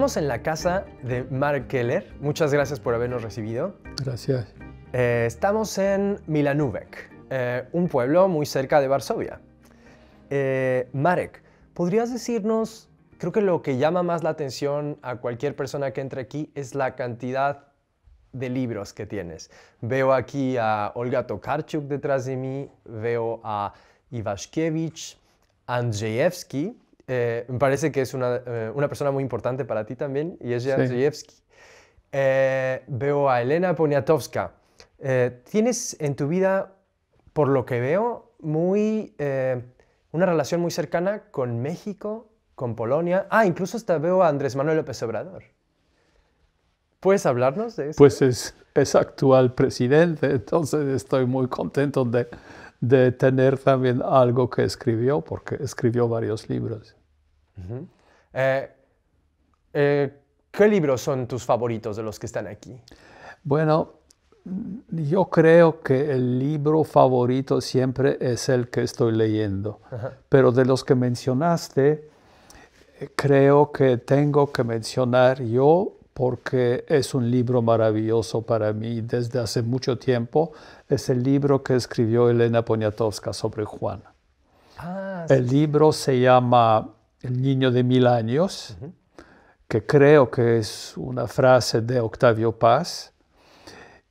Estamos en la casa de Mark Keller. Muchas gracias por habernos recibido. Gracias. Eh, estamos en Milanubek, eh, un pueblo muy cerca de Varsovia. Eh, Marek, ¿podrías decirnos, creo que lo que llama más la atención a cualquier persona que entre aquí es la cantidad de libros que tienes. Veo aquí a Olga Tokarczuk detrás de mí, veo a Ivashkevich, Andrzejewski, eh, me parece que es una, eh, una, persona muy importante para ti también, y es Jan eh, veo a Elena Poniatowska. tienes en tu vida, por lo que veo, muy, una relación muy cercana con México, con Polonia. Ah, incluso hasta veo a Andrés Manuel López Obrador. ¿Puedes hablarnos de eso? Pues es, es actual presidente, entonces estoy muy contento de, de tener también algo que escribió, porque escribió varios libros. Eh, eh, ¿Qué libros son tus favoritos de los que están aquí? Bueno, yo creo que el libro favorito siempre es el que estoy leyendo, pero de los que mencionaste, eh, creo que tengo que mencionar yo porque es un libro maravilloso para mí desde hace mucho tiempo. Es el libro que escribió Elena Poniatowska sobre Juan. Ah, el libro se llama el niño de mil años, que creo que es una frase de Octavio Paz.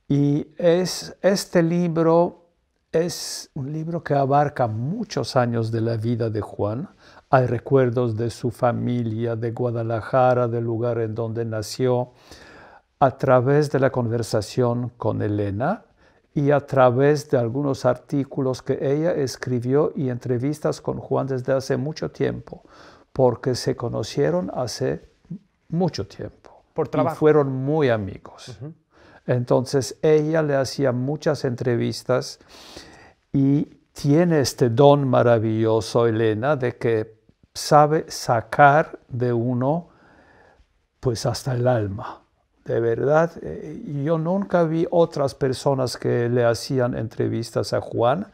Y es, este libro es un libro que abarca muchos años de la vida de Juan. Hay recuerdos de su familia, de Guadalajara, del lugar en donde nació, a través de la conversación con Elena y a través de algunos artículos que ella escribió y entrevistas con Juan desde hace mucho tiempo porque se conocieron hace mucho tiempo. Y fueron muy amigos. Entonces ella le hacía muchas entrevistas y tiene este don maravilloso, Elena, de que sabe sacar de uno pues hasta el alma. De verdad, eh, yo nunca vi otras personas que le hacían entrevistas a Juan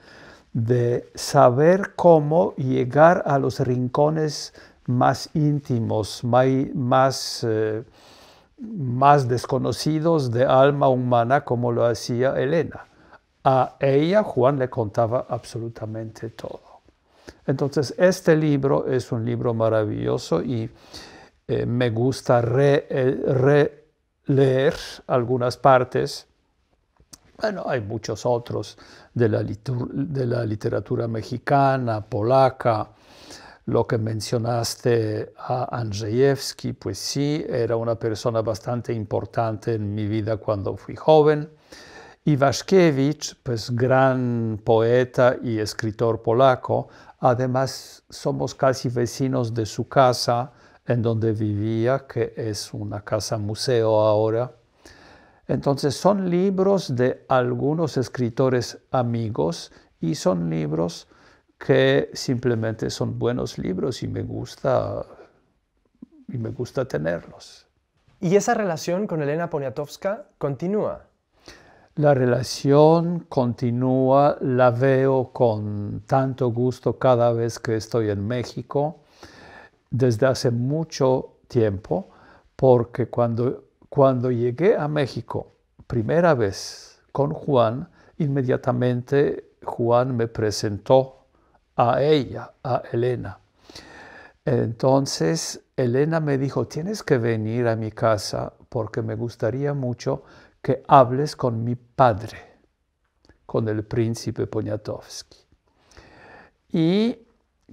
de saber cómo llegar a los rincones más íntimos, eh, más, desconocidos de alma humana como lo hacía Elena. A ella Juan le contaba absolutamente todo. Entonces, este libro es un libro maravilloso y eh, me gusta releer eh, algunas partes bueno, hay muchos otros de la, literatura mexicana, polaca, lo que mencionaste a Andrzejewski, pues sí, era una persona bastante importante en mi vida cuando fui joven. Iwaszkiewicz, pues gran poeta y escritor polaco, además somos casi vecinos de su casa en donde vivía, que es una casa museo ahora, entonces son libros de algunos escritores amigos y son libros que simplemente son buenos libros y me gusta, y me gusta tenerlos. ¿Y esa relación con Elena Poniatowska continúa? La relación continúa, la veo con tanto gusto cada vez que estoy en México, desde hace mucho tiempo, porque cuando cuando llegué a México, primera vez con Juan, inmediatamente Juan me presentó a ella, a Elena. Entonces Elena me dijo, tienes que venir a mi casa porque me gustaría mucho que hables con mi padre, con el príncipe Poniatowski. Y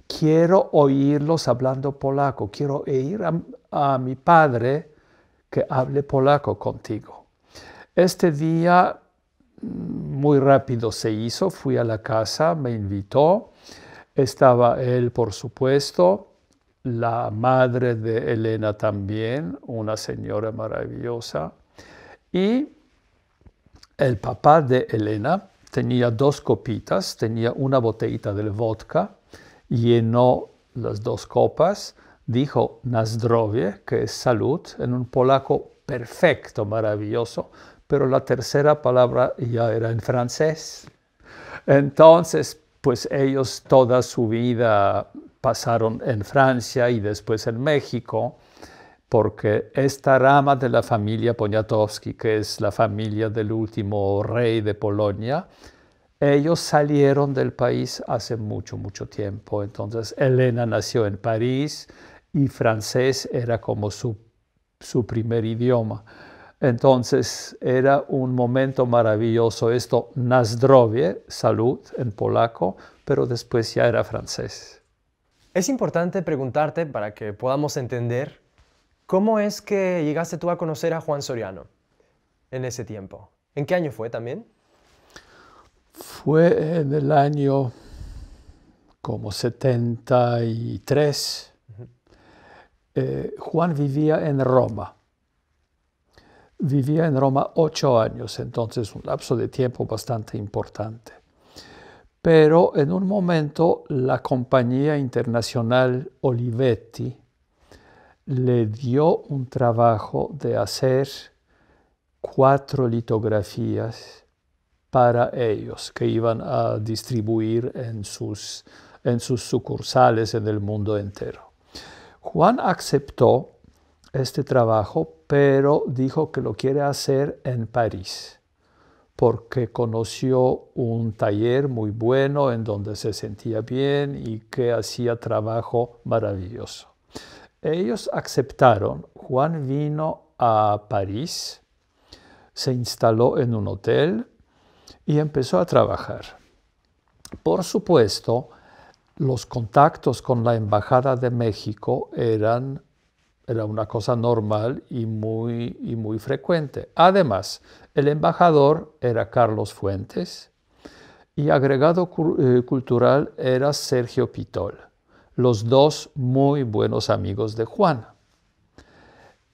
quiero oírlos hablando polaco, quiero ir a, a mi padre que hable polaco contigo. Este día mm, muy rápido se hizo, fui a la casa, me invitó, estaba él por supuesto, la madre de Elena también, una señora maravillosa, y el papá de Elena tenía dos copitas, tenía una botellita de vodka, llenó las dos copas, dijo na que es salud, en un polaco perfecto, maravilloso, pero la tercera palabra ya era en francés. Entonces, pues ellos toda su vida pasaron en Francia y después en México, porque esta rama de la familia Poniatowski, que es la familia del último rey de Polonia, ellos salieron del país hace mucho, mucho tiempo. Entonces, Elena nació en París, y francés era como su, primer idioma. Entonces era un momento maravilloso esto, nazdrowie, salud en polaco, pero después ya era francés. Es importante preguntarte para que podamos entender cómo es que llegaste tú a conocer a Juan Soriano en ese tiempo. ¿En qué año fue también? Fue en el año como 73 eh, Juan vivía en Roma. Vivía en Roma ocho años, entonces un lapso de tiempo bastante importante. Pero en un momento la compañía internacional Olivetti le dio un trabajo de hacer cuatro litografías para ellos que iban a distribuir en sus, en sus sucursales en el mundo entero. Juan aceptó este trabajo, pero dijo que lo quiere hacer en París, porque conoció un taller muy bueno en donde se sentía bien y que hacía trabajo maravilloso. Ellos aceptaron, Juan vino a París, se instaló en un hotel y empezó a trabajar. Por supuesto, los contactos con la Embajada de México eran era una cosa normal y muy, y muy frecuente. Además, el embajador era Carlos Fuentes y agregado eh, cultural era Sergio Pitol, los dos muy buenos amigos de Juan.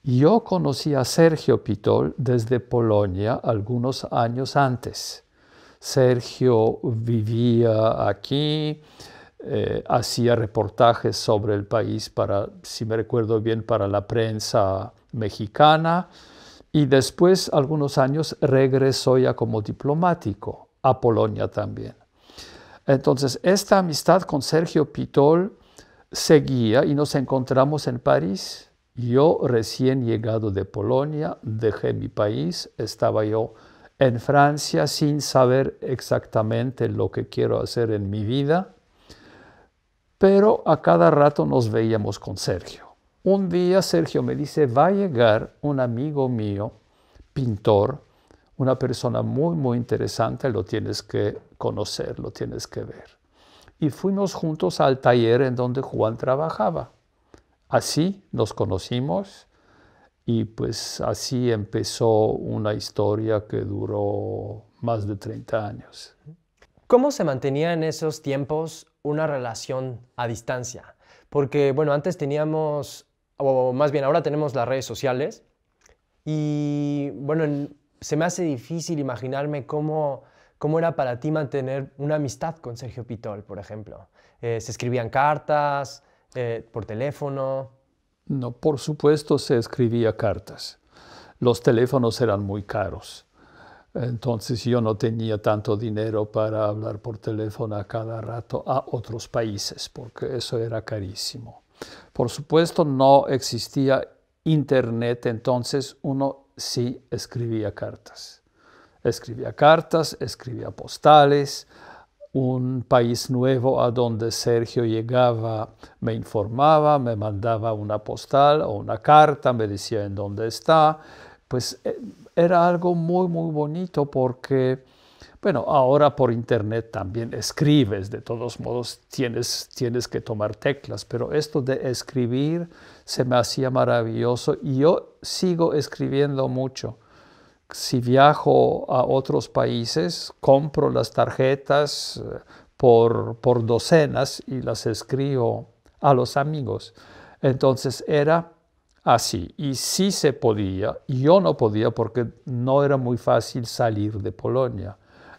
Yo conocí a Sergio Pitol desde Polonia algunos años antes. Sergio vivía aquí, eh, hacía reportajes sobre el país para, si me recuerdo bien, para la prensa mexicana y después, algunos años, regresó ya como diplomático a Polonia también. Entonces, esta amistad con Sergio Pitol seguía y nos encontramos en París. Yo recién llegado de Polonia, dejé mi país, estaba yo en Francia sin saber exactamente lo que quiero hacer en mi vida pero a cada rato nos veíamos con Sergio. Un día Sergio me dice, va a llegar un amigo mío, pintor, una persona muy, muy interesante, lo tienes que conocer, lo tienes que ver. Y fuimos juntos al taller en donde Juan trabajaba. Así nos conocimos y pues así empezó una historia que duró más de 30 años. ¿Cómo se mantenía en esos tiempos una relación a distancia? Porque, bueno, antes teníamos, o más bien ahora tenemos las redes sociales y, bueno, se me hace difícil imaginarme cómo, cómo era para ti mantener una amistad con Sergio Pitol, por ejemplo. Eh, ¿Se escribían cartas eh, por teléfono? No, por supuesto se escribía cartas. Los teléfonos eran muy caros entonces yo no tenía tanto dinero para hablar por teléfono a cada rato a otros países, porque eso era carísimo. Por supuesto, no existía internet, entonces uno sí escribía cartas. Escribía cartas, escribía postales. Un país nuevo a donde Sergio llegaba me informaba, me mandaba una postal o una carta, me decía en dónde está. Pues eh, era algo muy, muy bonito porque, bueno, ahora por internet también escribes, de todos modos tienes, tienes que tomar teclas, pero esto de escribir se me hacía maravilloso y yo sigo escribiendo mucho si viajo a otros países, compro las tarjetas eh, por, por, docenas y las escribo a los amigos. Entonces era así. Y sí se podía, y yo no podía porque no era muy fácil salir de Polonia.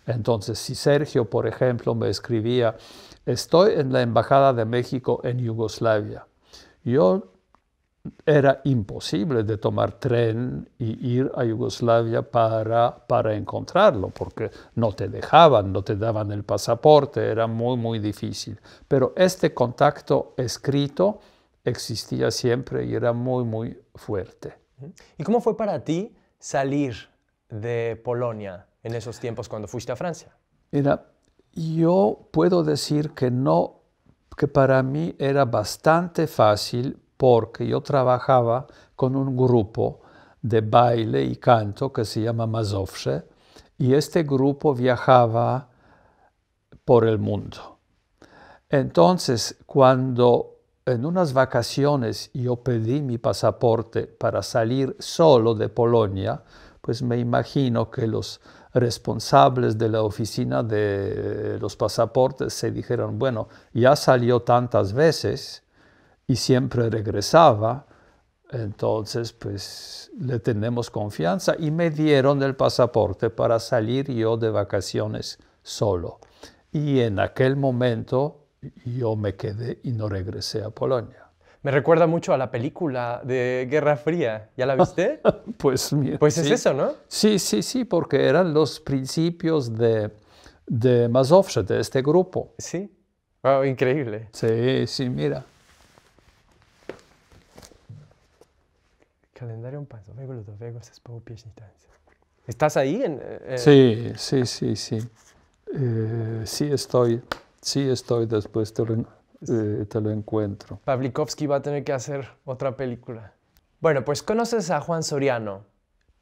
Entonces, si Sergio, por ejemplo, me escribía, estoy en la Embajada de México en Yugoslavia, yo era imposible de tomar tren y ir a Yugoslavia para encontrarlo, porque no te dejaban, no te daban el pasaporte, era muy, muy difícil. Pero este contacto escrito existía siempre y era muy, muy fuerte. ¿Y cómo fue para ti salir de Polonia en esos tiempos cuando fuiste a Francia? Mira, yo puedo decir que no, que para mí era bastante fácil porque yo trabajaba con un grupo de baile y canto que se llama Mazowsze y este grupo viajaba por el mundo. Entonces, cuando en unas vacaciones yo pedí mi pasaporte para salir solo de Polonia, pues me imagino que los responsables de la oficina de los pasaportes se dijeron, bueno, ya salió tantas veces y siempre regresaba, entonces pues le tenemos confianza y me dieron el pasaporte para salir yo de vacaciones solo. Y en aquel momento yo me quedé y no regresé a Polonia. Me recuerda mucho a la película de Guerra Fría. ¿Ya la viste? pues Pues es eso, ¿no? Sí, sí, sí, porque eran los principios de, de Mazovsha, de este grupo. Sí. increíble. Sí, sí, mira. Calendario un ¿Estás ahí? En, eh, eh? Sí, sí, sí, sí. Eh, sí, estoy. Sí, estoy Después eh, te lo encuentro. Pavlikovsky va a tener que hacer otra película. Bueno, pues conoces a Juan Soriano.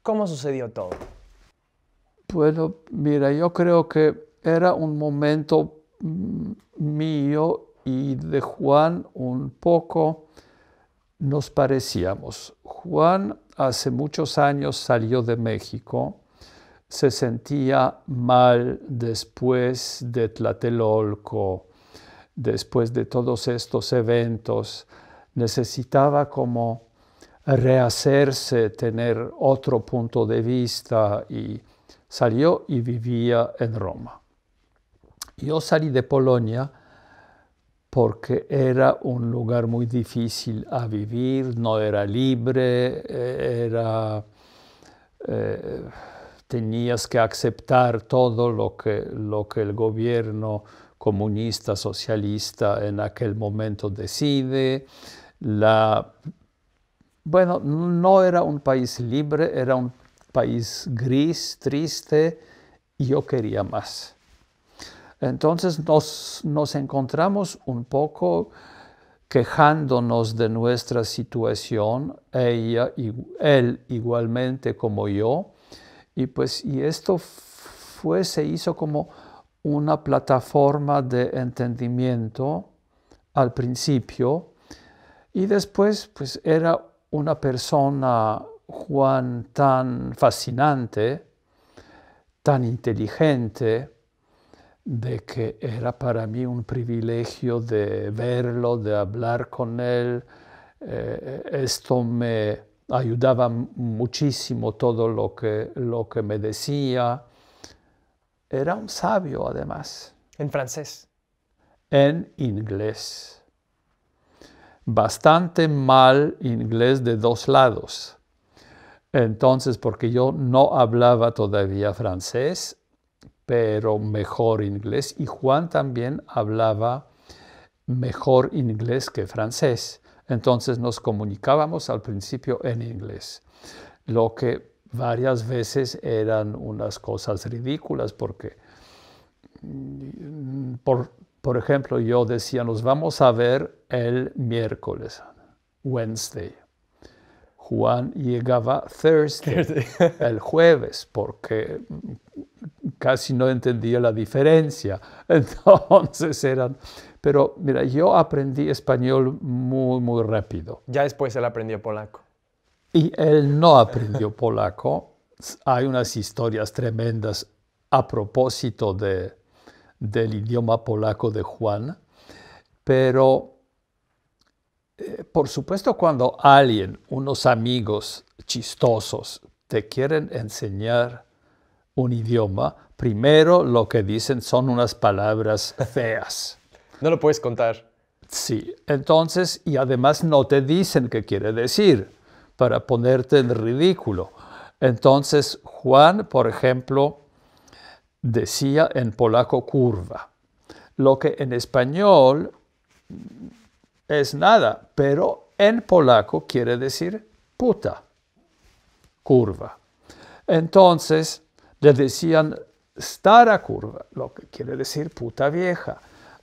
¿Cómo sucedió todo? Bueno, mira, yo creo que era un momento mm, mío y de Juan un poco nos parecíamos. Juan hace muchos años salió de México se sentía mal después de Tlatelolco, después de todos estos eventos, necesitaba como rehacerse, tener otro punto de vista y salió y vivía en Roma. Yo salí de Polonia porque era un lugar muy difícil a vivir, no era libre, eh, era... Eh, tenías que aceptar todo lo que, lo que el gobierno comunista, socialista en aquel momento decide. La, bueno, no era un país libre, era un país gris, triste, y yo quería más. Entonces nos, nos encontramos un poco quejándonos de nuestra situación, ella, él igualmente como yo, y pues y esto fue, se hizo como una plataforma de entendimiento al principio y después pues era una persona Juan tan fascinante, tan inteligente, de que era para mí un privilegio de verlo, de hablar con él. Eh, eh, esto me, ayudaba muchísimo todo lo que, me decía. Era un sabio además. ¿En francés? En inglés. Bastante mal inglés de dos lados. Entonces, porque yo no hablaba todavía francés, pero mejor inglés, y Juan también hablaba mejor inglés que francés. Entonces nos comunicábamos al principio en inglés, lo que varias veces eran unas cosas ridículas porque, mm, por, ejemplo, yo decía, nos vamos a ver el miércoles, Wednesday. Juan llegaba Thursday, el jueves, porque casi no entendía la diferencia. Entonces eran pero mira, yo aprendí español muy, muy rápido. Ya después él aprendió polaco. Y él no aprendió polaco. Hay unas historias tremendas a propósito del idioma polaco de Juan, pero eh, por supuesto cuando alguien, unos amigos chistosos, te quieren enseñar un idioma, primero lo que dicen son unas palabras feas. No lo puedes contar. Sí, entonces, y además no te dicen qué quiere decir, para ponerte en ridículo. Entonces, Juan, por ejemplo, decía en polaco curva, lo que en español es nada, pero en polaco quiere decir puta, curva. Entonces, le decían stara curva, lo que quiere decir puta vieja.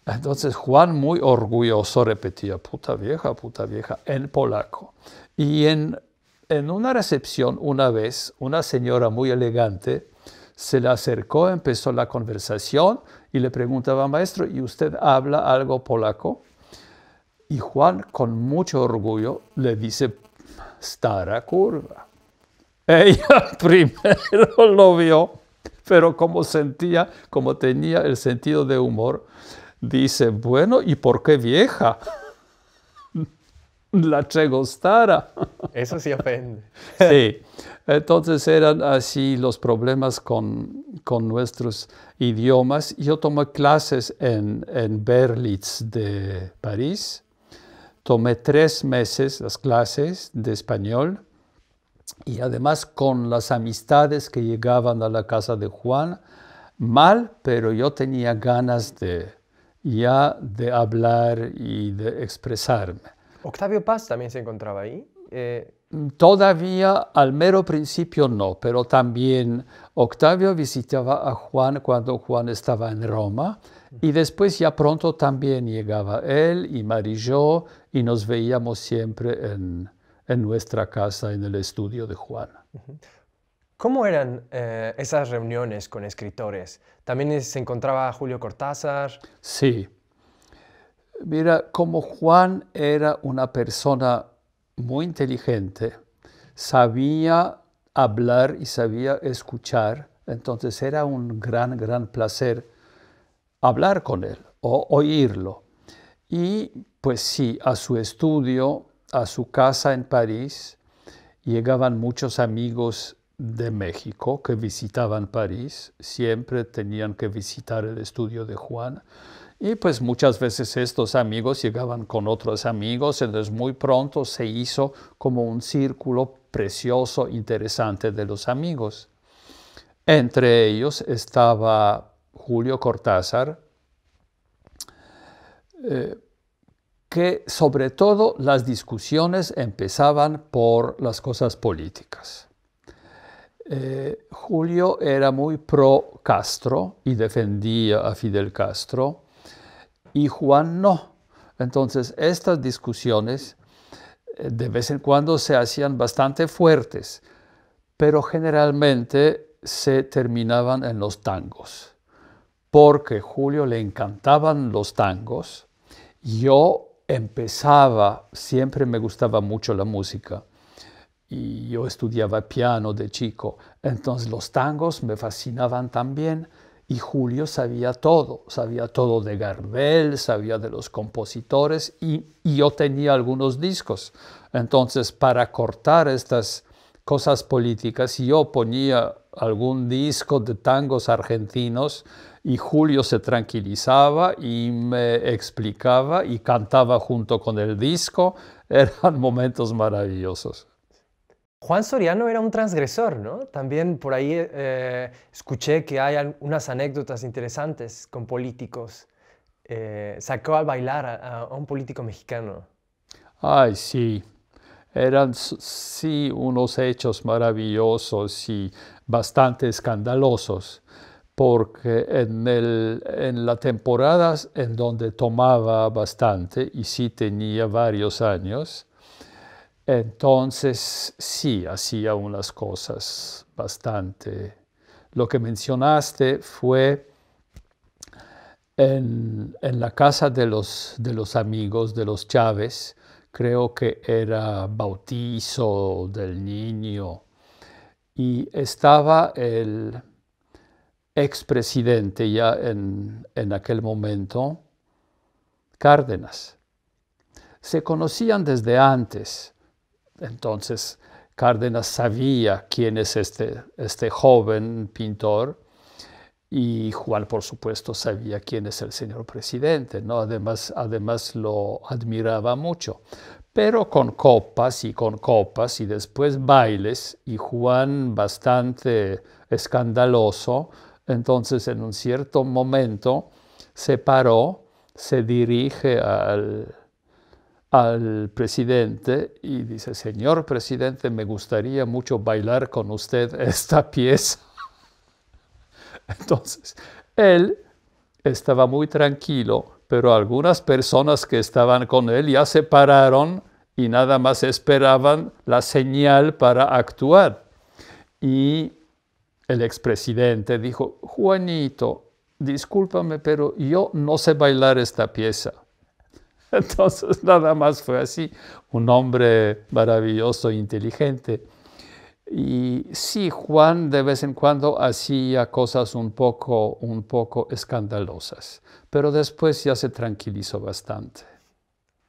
Entonces Juan muy orgulloso repetía, puta vieja, puta vieja, en polaco. Y en, en una recepción una vez, una señora muy elegante se le acercó, empezó la conversación y le preguntaba, maestro, ¿y usted habla algo polaco? Y Juan con mucho orgullo le dice, stara curva. Ella primero lo vio, pero como sentía, como tenía el sentido de humor, Dice, bueno, ¿y por qué vieja? La stara? Eso sí ofende. Sí. Entonces eran así los problemas con, nuestros idiomas. Yo tomé clases en Berlitz de París. Tomé tres meses las clases de español y además con las amistades que llegaban a la casa de Juan. Mal, pero yo tenía ganas de, ya de hablar y de expresarme. Octavio Paz también se encontraba ahí. Eh, Todavía al mero principio no, pero también Octavio visitaba a Juan cuando Juan estaba en Roma y después ya pronto también llegaba él y María y nos veíamos siempre en, nuestra casa, en el estudio de Juan. ¿Cómo eran eh, esas reuniones con escritores? ¿También se encontraba Julio Cortázar? Sí. Mira, como Juan era una persona muy inteligente, sabía hablar y sabía escuchar, entonces era un gran, gran placer hablar con él o oírlo. Y pues sí, a su estudio, a su casa en París, llegaban muchos amigos de México que visitaban París siempre tenían que visitar el estudio de Juan. Y pues muchas veces estos amigos llegaban con otros amigos, entonces muy pronto se hizo como un círculo precioso, interesante de los amigos. Entre ellos estaba Julio Cortázar, eh, que sobre todo las discusiones empezaban por las cosas políticas. Eh, Julio era muy pro Castro y defendía a Fidel Castro y Juan no. Entonces estas discusiones eh, de vez en cuando se hacían bastante fuertes, pero generalmente se terminaban en los tangos, porque Julio le encantaban los tangos. Yo empezaba, siempre me gustaba mucho la música y yo estudiaba piano de chico, entonces los tangos me fascinaban también y Julio sabía todo, sabía todo de Garbel, sabía de los compositores y, y yo tenía algunos discos. Entonces para cortar estas cosas políticas, yo ponía algún disco de tangos argentinos y Julio se tranquilizaba y me explicaba y cantaba junto con el disco. Eran momentos maravillosos. Juan Soriano era un transgresor, ¿no? También por ahí eh, escuché que hay unas anécdotas interesantes con políticos. Eh, sacó a bailar a, un político mexicano. Ay, sí. Eran, sí, unos hechos maravillosos y bastante escandalosos, porque en, el, en la temporada en donde tomaba bastante, y sí tenía varios años, entonces, sí, hacía unas cosas bastante. Lo que mencionaste fue en, la casa de los, amigos, de los Chávez, creo que era bautizo del niño, y estaba el expresidente ya en, en, aquel momento, Cárdenas. Se conocían desde antes, entonces, Cárdenas sabía quién es este, este joven pintor y Juan, por supuesto, sabía quién es el señor presidente, ¿no? Además, además lo admiraba mucho. Pero con copas y con copas y después bailes y Juan bastante escandaloso, entonces en un cierto momento se paró, se dirige al, al presidente y dice, señor presidente, me gustaría mucho bailar con usted esta pieza. Entonces, él estaba muy tranquilo, pero algunas personas que estaban con él ya se pararon y nada más esperaban la señal para actuar. Y el expresidente dijo, Juanito, discúlpame, pero yo no sé bailar esta pieza Entonces nada más fue así, un hombre maravilloso, e inteligente. Y sí, Juan de vez en cuando hacía cosas un poco, un poco escandalosas, pero después ya se tranquilizó bastante.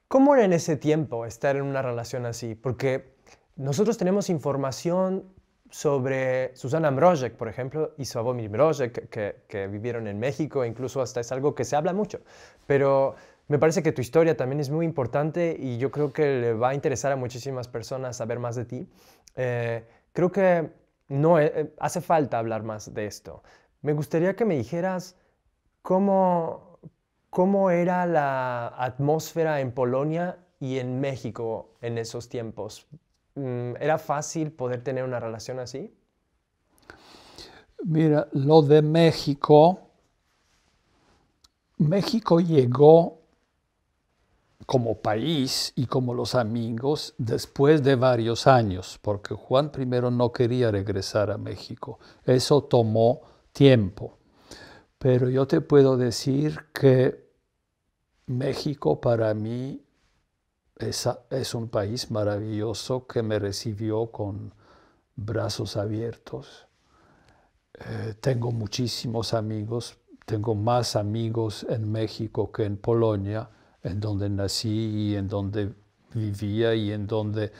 ¿Cómo era en ese tiempo estar en una relación así? Porque nosotros tenemos información sobre Susana Mrozek, por ejemplo, y Slavomir Mrozek, que, que, vivieron en México, incluso hasta es algo que se habla mucho. Pero me parece que tu historia también es muy importante y yo creo que le va a interesar a muchísimas personas saber más de ti. Eh, creo que no eh, eh, hace falta hablar más de esto. Me gustaría que me dijeras cómo, cómo era la atmósfera en Polonia y en México en esos tiempos. Mm, ¿Era fácil poder tener una relación así? Mira, lo de México, México llegó como país y como los amigos después de varios años, porque Juan I no quería regresar a México. Eso tomó tiempo. Pero yo te puedo decir que México para mí es, un país maravilloso que me recibió con brazos abiertos. Eh, tengo muchísimos amigos, tengo más amigos en México que en Polonia en donde nací y en donde vivía y en donde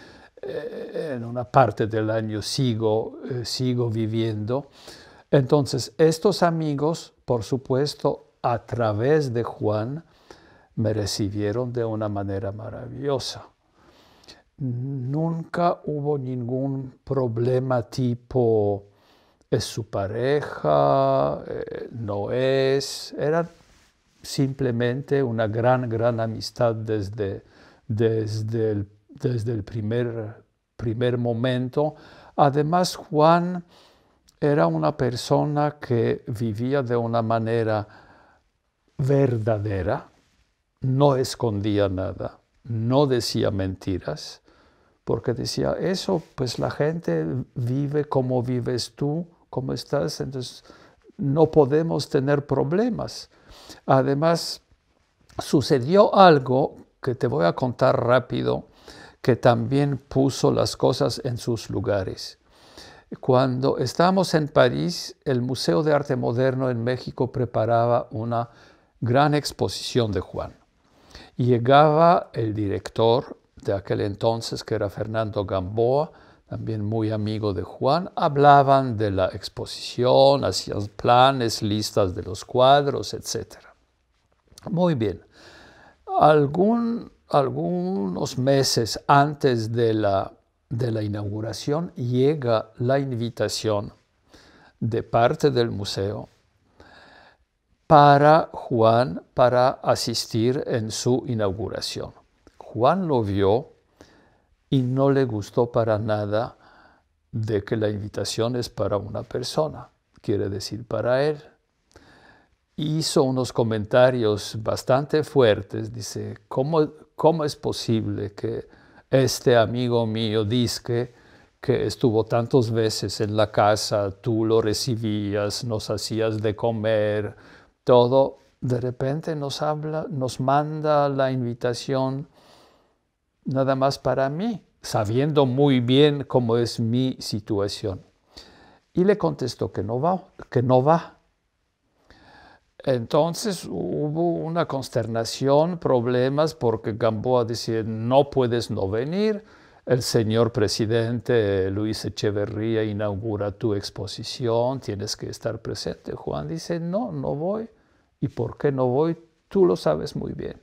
eh, en una parte del año sigo, eh, sigo viviendo. Entonces, estos amigos, por supuesto, a través de Juan, me recibieron de una manera maravillosa. Nunca hubo ningún problema tipo, es su pareja, eh, no es, eran simplemente una gran, gran amistad desde, desde el, desde el primer, primer momento. Además, Juan era una persona que vivía de una manera verdadera, no escondía nada, no decía mentiras, porque decía, eso, pues la gente vive como vives tú, como estás, entonces no podemos tener problemas. Además, sucedió algo que te voy a contar rápido, que también puso las cosas en sus lugares. Cuando estábamos en París, el Museo de Arte Moderno en México preparaba una gran exposición de Juan. Llegaba el director de aquel entonces, que era Fernando Gamboa, también muy amigo de Juan, hablaban de la exposición, hacían planes, listas de los cuadros, etc. Muy bien. algunos meses antes de la, de la inauguración llega la invitación de parte del museo para Juan para asistir en su inauguración. Juan lo vio y no le gustó para nada de que la invitación es para una persona, quiere decir para él. Hizo unos comentarios bastante fuertes, dice, ¿cómo, es posible que este amigo mío disque que estuvo tantas veces en la casa, tú lo recibías, nos hacías de comer, todo, de repente nos habla, nos manda la invitación nada más para mí, sabiendo muy bien cómo es mi situación. Y le contestó que no va, que no va. Entonces hubo una consternación, problemas, porque Gamboa decía, no puedes no venir, el señor presidente Luis Echeverría inaugura tu exposición, tienes que estar presente. Juan dice, no, no voy. ¿Y por qué no voy? Tú lo sabes muy bien.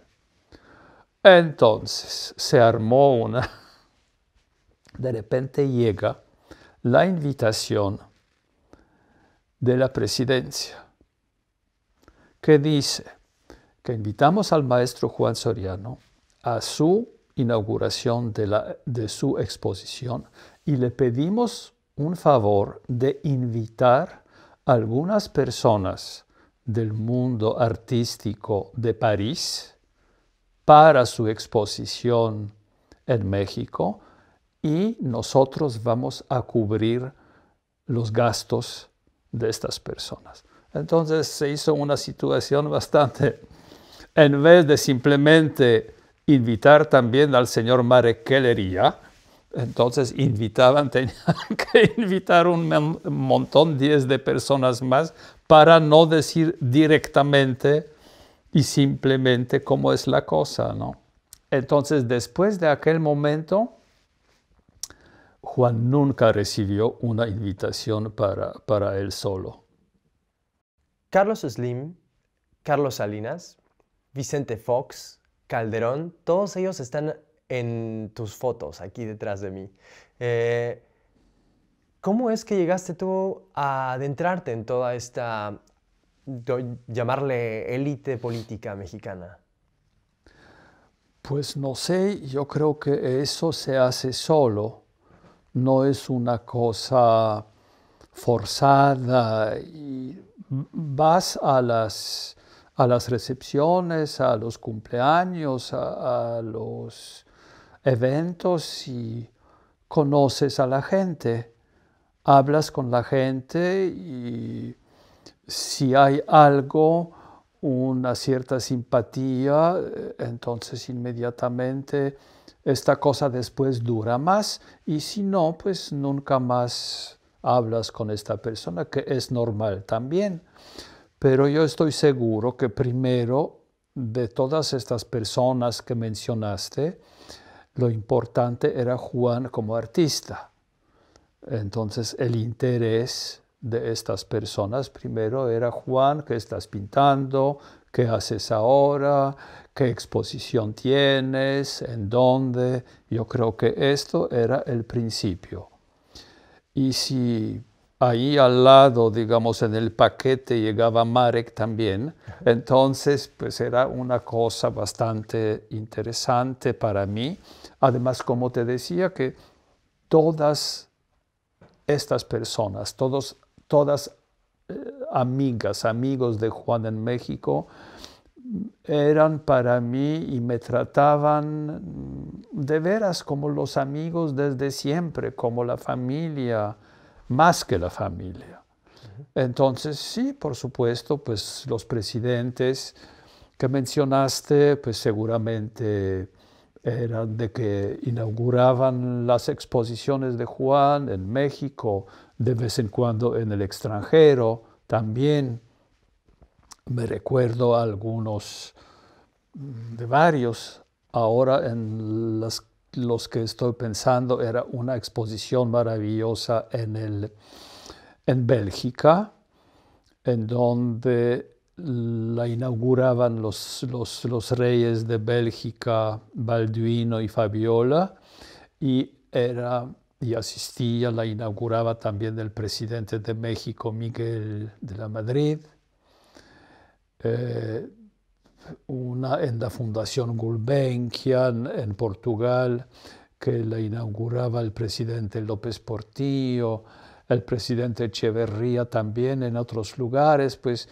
Entonces se armó una... De repente llega la invitación de la presidencia que dice que invitamos al maestro Juan Soriano a su inauguración de, su exposición y le pedimos un favor de invitar a algunas personas del mundo artístico de París para su exposición en México y nosotros vamos a cubrir los gastos de estas personas. Entonces se hizo una situación bastante, en vez de simplemente invitar también al señor Marek Kellería, entonces invitaban, tenían que invitar un montón, diez de personas más, para no decir directamente y simplemente cómo es la cosa, ¿no? Entonces, después de aquel momento, Juan nunca recibió una invitación para, para él solo. Carlos Slim, Carlos Salinas, Vicente Fox, Calderón, todos ellos están en tus fotos aquí detrás de mí. Eh, ¿Cómo es que llegaste tú a adentrarte en toda esta llamarle élite política mexicana? Pues no sé, yo creo que eso se hace solo, no es una cosa forzada y vas a las, a las recepciones, a los cumpleaños, a los eventos y conoces a la gente, hablas con la gente y si hay algo, una cierta simpatía, eh, entonces inmediatamente esta cosa después dura más y si no, pues nunca más hablas con esta persona, que es normal también. Pero yo estoy seguro que primero de todas estas personas que mencionaste, lo importante era Juan como artista. Entonces el interés de estas personas primero era Juan, ¿qué estás pintando? ¿Qué haces ahora? ¿Qué exposición tienes? ¿En dónde? Yo creo que esto era el principio. Y si ahí al lado, digamos, en el paquete llegaba Marek también. Entonces, pues era una cosa bastante interesante para mí. Además, como te decía, que todas estas personas, todos todas eh, amigas, amigos de Juan en México, eran para mí y me trataban de veras como los amigos desde siempre, como la familia, más que la familia. Entonces, sí, por supuesto, pues los presidentes que mencionaste, pues seguramente eran de que inauguraban las exposiciones de Juan en México, de vez en cuando en el extranjero. También me recuerdo algunos mm, de varios. Ahora en los que estoy pensando era una exposición maravillosa en, el, en Bélgica, en donde la inauguraban los, los, los, reyes de Bélgica, Balduino y Fabiola, y era y asistía, la inauguraba también el presidente de México, Miguel de la Madrid. Eh, una en la Fundación Gulbenkian en Portugal, que la inauguraba el presidente López Portillo, el presidente Echeverría también en otros lugares, pues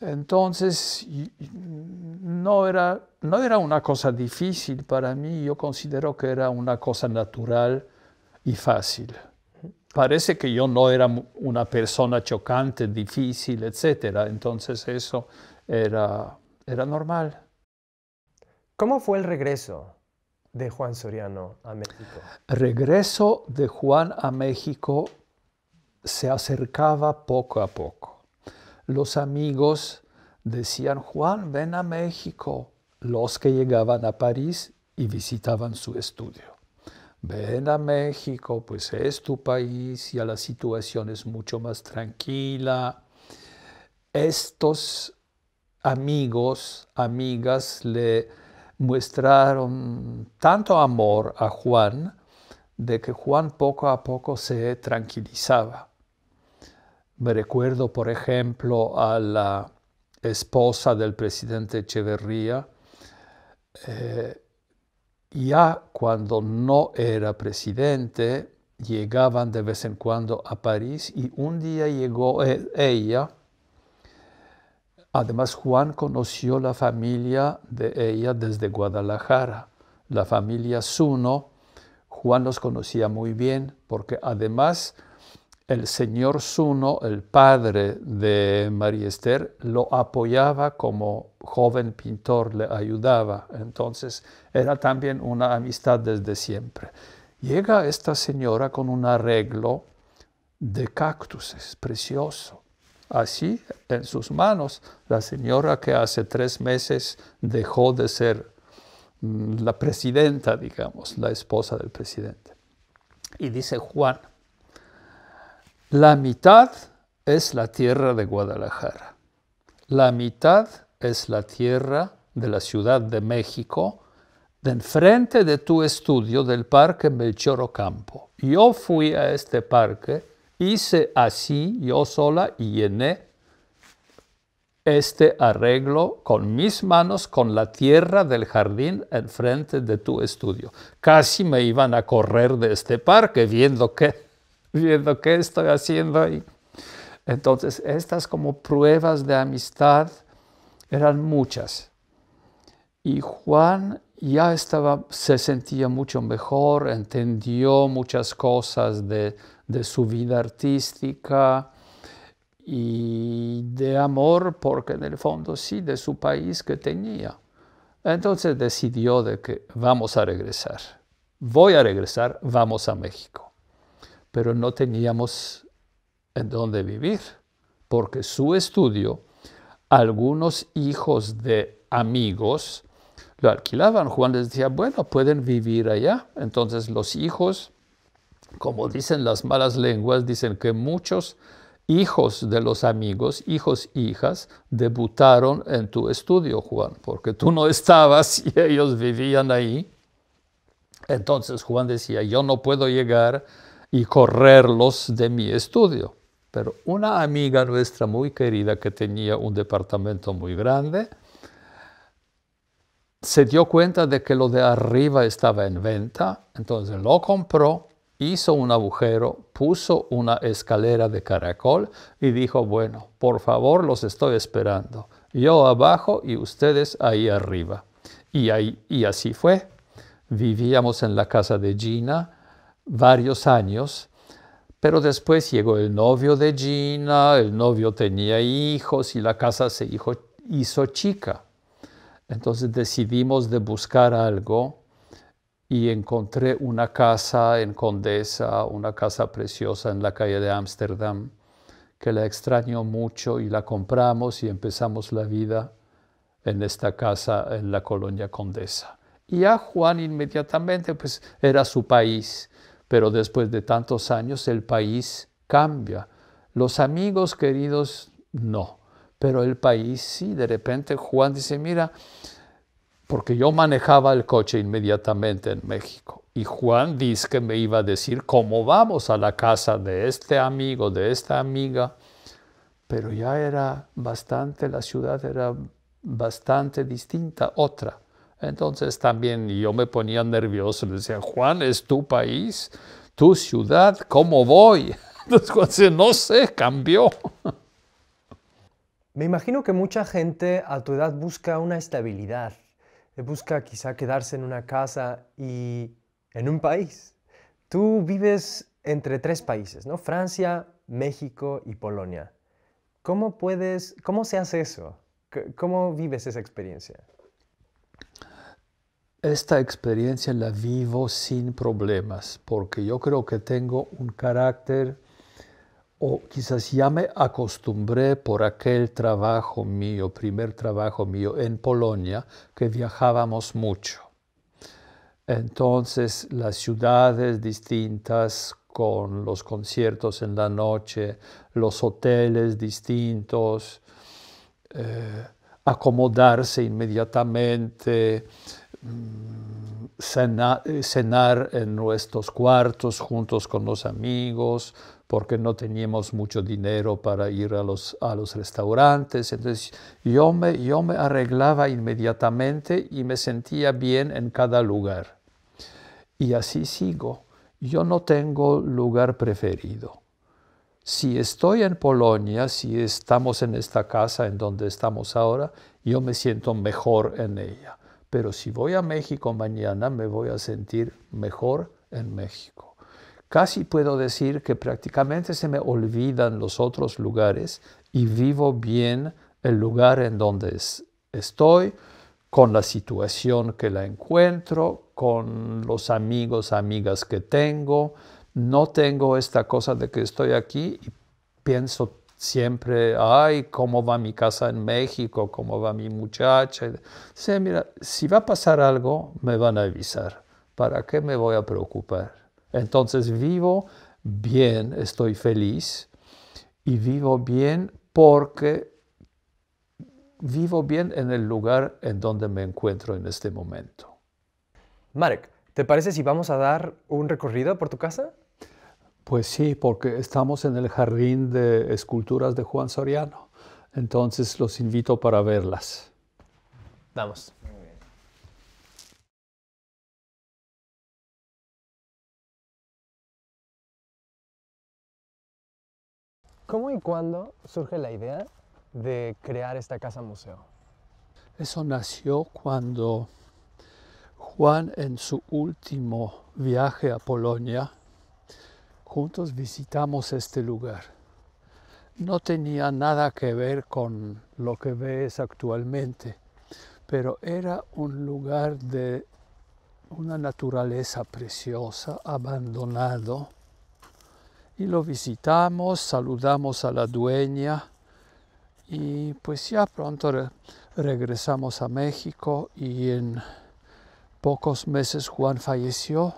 entonces no era, no era una cosa difícil para mí, yo considero que era una cosa natural y fácil. Parece que yo no era una persona chocante, difícil, etc. Entonces eso era, era normal. ¿Cómo fue el regreso de Juan Soriano a México? Regreso de Juan a México se acercaba poco a poco. Los amigos decían, Juan, ven a México, los que llegaban a París y visitaban su estudio ven a México, pues es tu país, y la situación es mucho más tranquila. Estos amigos, amigas le mostraron tanto amor a Juan de que Juan poco a poco se tranquilizaba. Me recuerdo, por ejemplo, a la esposa del presidente Echeverría, eh, ya cuando no era presidente, llegaban de vez en cuando a París y un día llegó e-, ella. Además, Juan conoció la familia de ella desde Guadalajara, la familia Zuno. Juan los conocía muy bien porque además el señor Suno, el padre de María Esther, lo apoyaba como joven pintor, le ayudaba. Entonces era también una amistad desde siempre. Llega esta señora con un arreglo de cactuses, precioso. Así, en sus manos, la señora que hace tres meses dejó de ser mm, la presidenta, digamos, la esposa del presidente. Y dice Juan, la mitad es la tierra de Guadalajara. La mitad es la tierra de la Ciudad de México, de enfrente de tu estudio del Parque Melchor Ocampo. Yo fui a este parque, hice así yo sola y llené este arreglo con mis manos, con la tierra del jardín enfrente de tu estudio. Casi me iban a correr de este parque viendo que viendo qué estoy haciendo ahí. Entonces, estas como pruebas de amistad eran muchas. Y Juan ya estaba, se sentía mucho mejor, entendió muchas cosas de, de su vida artística y de amor, porque en el fondo sí, de su país que tenía. Entonces decidió de que vamos a regresar. Voy a regresar, vamos a México pero no teníamos en dónde vivir, porque su estudio, algunos hijos de amigos lo alquilaban. Juan les decía, bueno, pueden vivir allá. Entonces los hijos, como dicen las malas lenguas, dicen que muchos hijos de los amigos, hijos, hijas, debutaron en tu estudio, Juan, porque tú no estabas y ellos vivían ahí. Entonces Juan decía, yo no puedo llegar y correrlos de mi estudio. Pero una amiga nuestra muy querida que tenía un departamento muy grande, se dio cuenta de que lo de arriba estaba en venta, entonces lo compró, hizo un agujero, puso una escalera de caracol y dijo, bueno, por favor, los estoy esperando, yo abajo y ustedes ahí arriba. Y, ahí, y así fue. Vivíamos en la casa de Gina, varios años, pero después llegó el novio de Gina, el novio tenía hijos y la casa se hizo chica. Entonces decidimos de buscar algo y encontré una casa en Condesa, una casa preciosa en la calle de Ámsterdam, que la extrañó mucho y la compramos y empezamos la vida en esta casa en la colonia Condesa. Y a Juan inmediatamente, pues era su país, pero después de tantos años el país cambia. Los amigos queridos no, pero el país sí. De repente Juan dice, mira, porque yo manejaba el coche inmediatamente en México. Y Juan dice que me iba a decir cómo vamos a la casa de este amigo, de esta amiga, pero ya era bastante, la ciudad era bastante distinta, otra. Entonces también yo me ponía nervioso, le decía, Juan, es tu país, tu ciudad, ¿cómo voy? Entonces Juan dice, no sé, cambió. Me imagino que mucha gente a tu edad busca una estabilidad, eh, busca quizá quedarse en una casa y en un país. Tú vives entre tres países, ¿no? Francia, México y Polonia. ¿Cómo puedes, cómo se hace eso? ¿Cómo vives esa experiencia? esta experiencia la vivo sin problemas, porque yo creo que tengo un carácter, o quizás ya me acostumbré por aquel trabajo mío, primer trabajo mío en Polonia, que viajábamos mucho. Entonces las ciudades distintas con los conciertos en la noche, los hoteles distintos, eh, acomodarse inmediatamente, eh, cenar en nuestros cuartos juntos con los amigos, porque no teníamos mucho dinero para ir a los, a los restaurantes. Entonces yo me, yo me arreglaba inmediatamente y me sentía bien en cada lugar. Y así sigo. Yo no tengo lugar preferido. Si estoy en Polonia, si estamos en esta casa en donde estamos ahora, yo me siento mejor en ella pero si voy a México mañana me voy a sentir mejor en México. Casi puedo decir que prácticamente se me olvidan los otros lugares y vivo bien el lugar en donde estoy, con la situación que la encuentro, con los amigos, amigas que tengo. No tengo esta cosa de que estoy aquí y pienso Siempre, ay, cómo va mi casa en México, cómo va mi muchacha. Dice, mira, si va a pasar algo, me van a avisar. ¿Para qué me voy a preocupar? Entonces vivo bien, estoy feliz y vivo bien porque vivo bien en el lugar en donde me encuentro en este momento. Marek, ¿te parece si vamos a dar un recorrido por tu casa? Pues sí, porque estamos en el jardín de esculturas de Juan Soriano. Entonces los invito para verlas. Vamos. ¿Cómo y cuándo surge la idea de crear esta casa museo? Eso nació cuando Juan en su último viaje a Polonia juntos visitamos este lugar. No tenía nada que ver con lo que ves actualmente, pero era un lugar de una naturaleza preciosa, abandonado. Y lo visitamos, saludamos a la dueña y pues ya pronto regresamos a México y en pocos meses Juan falleció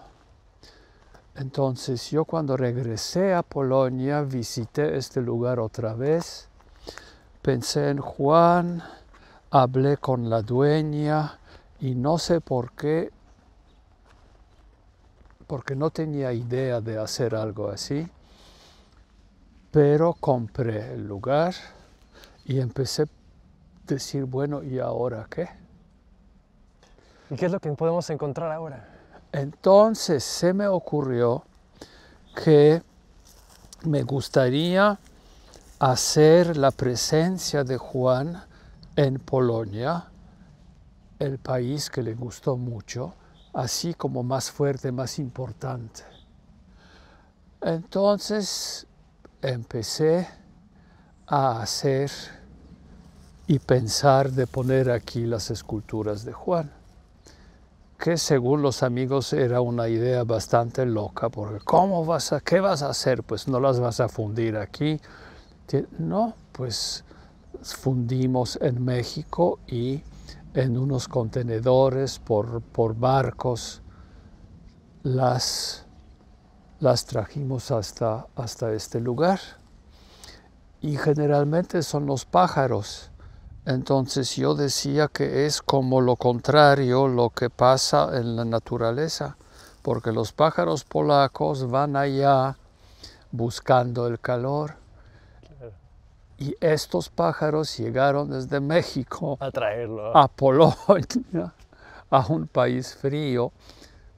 entonces yo cuando regresé a Polonia visité este lugar otra vez, pensé en Juan, hablé con la dueña y no sé por qué, porque no tenía idea de hacer algo así, pero compré el lugar y empecé a decir, bueno, ¿y ahora qué? ¿Y qué es lo que podemos encontrar ahora? Entonces se me ocurrió que me gustaría hacer la presencia de Juan en Polonia, el país que le gustó mucho, así como más fuerte, más importante. Entonces empecé a hacer y pensar de poner aquí las esculturas de Juan que según los amigos era una idea bastante loca, porque ¿cómo vas a, qué vas a hacer? Pues no las vas a fundir aquí. No, pues fundimos en México y en unos contenedores por, por barcos las, las trajimos hasta, hasta este lugar. Y generalmente son los pájaros entonces yo decía que es como lo contrario lo que pasa en la naturaleza, porque los pájaros polacos van allá buscando el calor. Y estos pájaros llegaron desde México a traerlo a Polonia, a un país frío.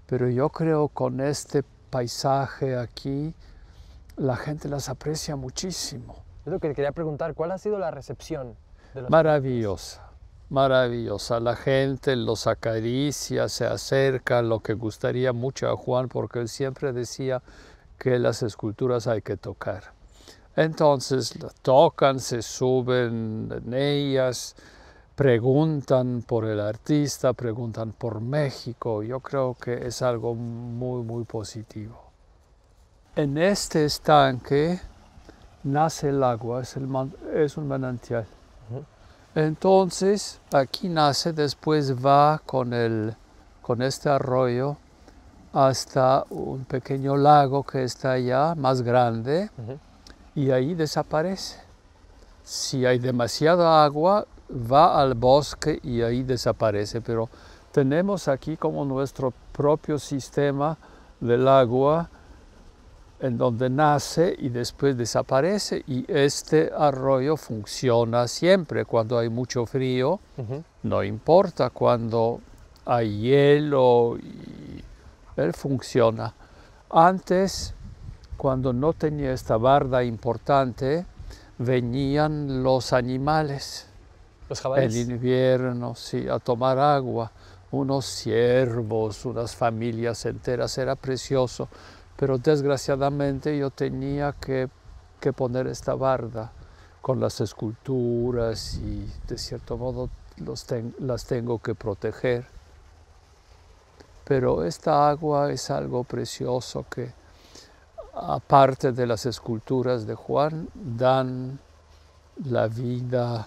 Pero yo creo con este paisaje aquí, la gente las aprecia muchísimo. Es lo que quería preguntar, ¿cuál ha sido la recepción maravillosa, maravillosa. La gente los acaricia, se acerca, lo que gustaría mucho a Juan porque él siempre decía que las esculturas hay que tocar. Entonces tocan, se suben en ellas, preguntan por el artista, preguntan por México. Yo creo que es algo muy, muy positivo. En este estanque nace el agua, es un manantial. Entonces, aquí nace, después va con, el, este arroyo hasta un pequeño lago que está allá, más grande, y ahí desaparece. Si hay demasiada agua, va al bosque y ahí desaparece, pero tenemos aquí como nuestro propio sistema del agua en donde nace y después desaparece y este arroyo funciona siempre cuando hay mucho frío, no importa cuando hay hielo, y él funciona. Antes, cuando no tenía esta barda importante, venían los animales. Los caballos En invierno, sí, a tomar agua. Unos ciervos, unas familias enteras, era precioso pero desgraciadamente yo tenía que, poner esta barda con las esculturas y de cierto modo las tengo que proteger. Pero esta agua es algo precioso que, aparte de las esculturas de Juan, dan la vida,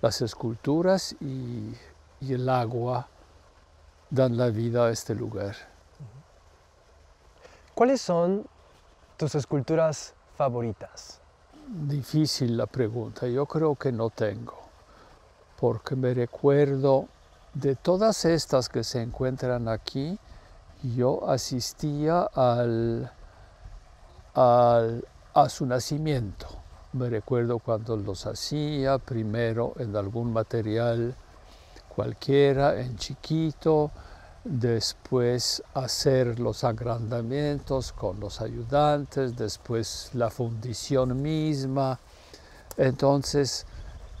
las esculturas y, y el agua dan la vida a este lugar. ¿Cuáles son tus esculturas favoritas? Difícil la pregunta, yo creo que no tengo, porque me recuerdo de todas estas que se encuentran aquí, yo asistía al, a su nacimiento. Me recuerdo cuando los hacía, primero en algún material cualquiera, en chiquito, después hacer los agrandamientos con los ayudantes, después la fundición misma. Entonces,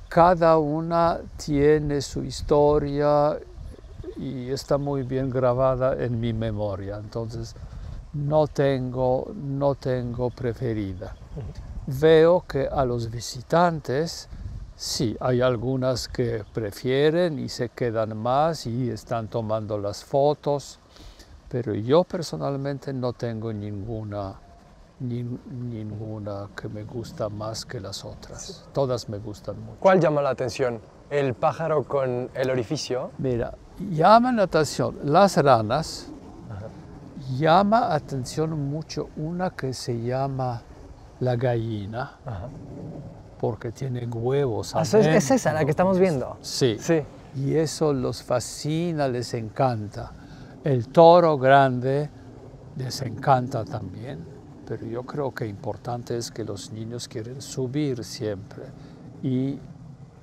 cada una tiene su historia y está muy bien grabada en mi memoria. Entonces, no tengo, no tengo preferida. Veo que a los visitantes Sí, hay algunas que prefieren y se quedan más y están tomando las fotos, pero yo personalmente no tengo ninguna, ninguna que me gusta más que las otras. Todas me gustan mucho. ¿Cuál llama la atención? ¿El pájaro con el orificio? Mira, llama la atención las ranas, llama llama atención mucho una que se llama la gallina porque tiene huevos. Ah, ¿sabes? es, es, esa la que estamos viendo. Sí. sí. Y eso los fascina, les encanta. El toro grande les encanta también, pero yo creo que importante es que los niños quieren subir siempre. Y,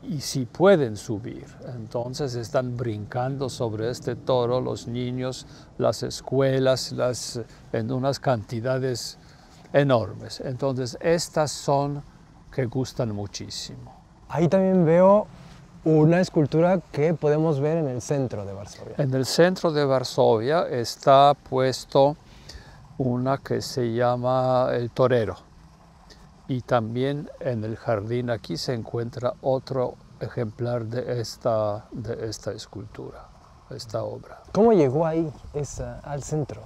y si pueden subir, entonces están brincando sobre este toro los niños, las escuelas, las, en unas cantidades enormes. Entonces, estas son que gustan muchísimo. Ahí también veo una escultura que podemos ver en el centro de Varsovia. En el centro de Varsovia está puesto una que se llama El Torero. Y también en el jardín aquí se encuentra otro ejemplar de esta, de esta escultura, esta obra. ¿Cómo llegó ahí, esa, al centro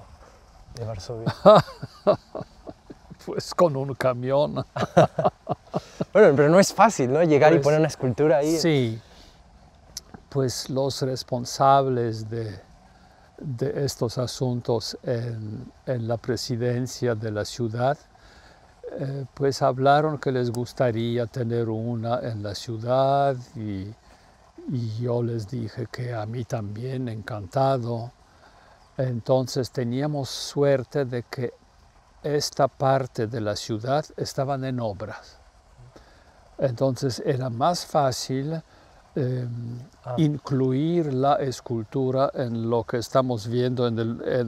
de Varsovia? Pues con un camión. bueno, pero no es fácil, ¿no? Llegar y pues, poner una escultura ahí. Sí. Pues los responsables de, estos asuntos en, la presidencia de la ciudad, eh, pues hablaron que les gustaría tener una en la ciudad y yo les dije que a mí también encantado. Entonces teníamos suerte de que esta parte de la ciudad estaban en obras. Entonces era más fácil em, ah. incluir la escultura en lo que estamos viendo en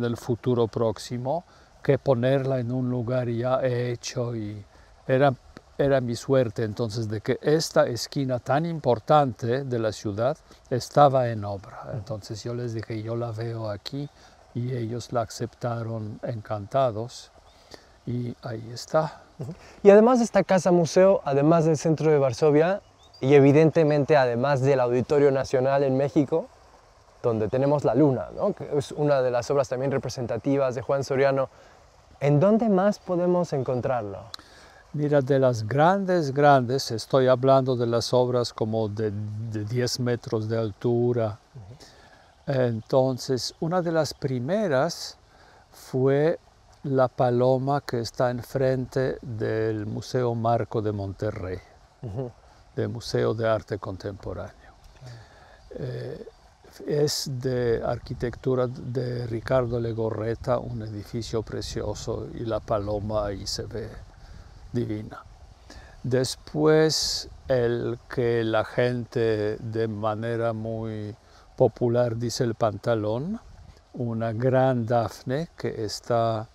el, futuro próximo que ponerla en un lugar ya hecho. Y era, era mi suerte entonces de que esta esquina tan importante de la ciudad estaba en obra. Entonces yo les dije, yo la veo aquí y ellos la aceptaron encantados y ahí está. Y además de esta casa museo, además del centro de Varsovia y evidentemente además del Auditorio Nacional en México, donde tenemos la luna, ¿no? que es una de las obras también representativas de Juan Soriano, ¿en dónde más podemos encontrarlo? Mira, de las grandes, grandes, estoy hablando de las obras como de, de 10 metros de altura. Entonces, una de las primeras fue la paloma que está enfrente del Museo Marco de Monterrey, del Museo de Arte Contemporáneo. Eh, es de arquitectura de Ricardo Legorreta, un edificio precioso y la paloma ahí se ve divina. Después, el que la gente de manera muy popular dice el pantalón, una gran Dafne que está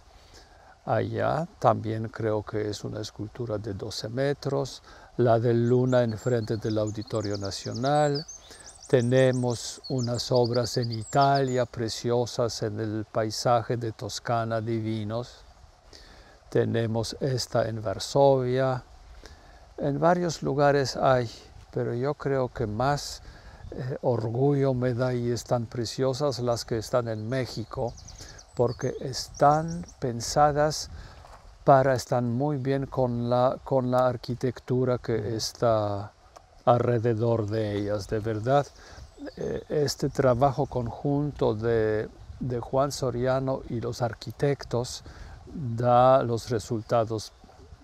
allá. También creo que es una escultura de 12 metros, la de Luna enfrente del Auditorio Nacional. Tenemos unas obras en Italia preciosas en el paisaje de Toscana divinos. Tenemos esta en Varsovia. En varios lugares hay, pero yo creo que más eh, orgullo me da y están preciosas las que están en México porque están pensadas para estar muy bien con la, con arquitectura que está alrededor de ellas. De verdad, eh, este trabajo conjunto de, de Juan Soriano y los arquitectos da los resultados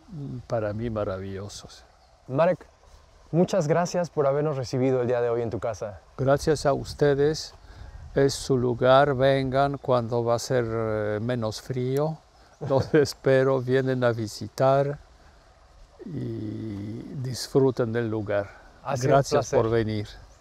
mm, para mí maravillosos. Marek, muchas gracias por habernos recibido el día de hoy en tu casa. Gracias a ustedes es su lugar, vengan cuando va a ser eh, menos frío, los espero, vienen a visitar y disfruten del lugar. Gracias por venir.